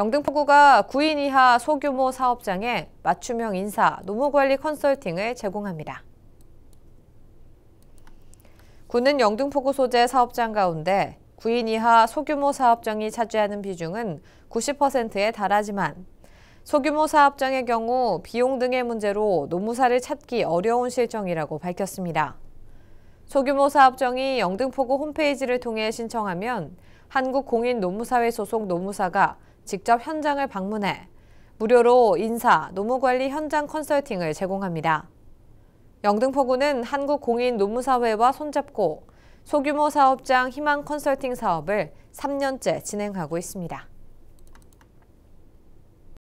영등포구가 9인 이하 소규모 사업장에 맞춤형 인사, 노무관리 컨설팅을 제공합니다. 구는 영등포구 소재 사업장 가운데 9인 이하 소규모 사업장이 차지하는 비중은 90%에 달하지만 소규모 사업장의 경우 비용 등의 문제로 노무사를 찾기 어려운 실정이라고 밝혔습니다. 소규모 사업장이 영등포구 홈페이지를 통해 신청하면 한국공인노무사회 소속 노무사가 직접 현장을 방문해 무료로 인사, 노무관리 현장 컨설팅을 제공합니다. 영등포구는 한국공인노무사회와 손잡고 소규모 사업장 희망 컨설팅 사업을 3년째 진행하고 있습니다.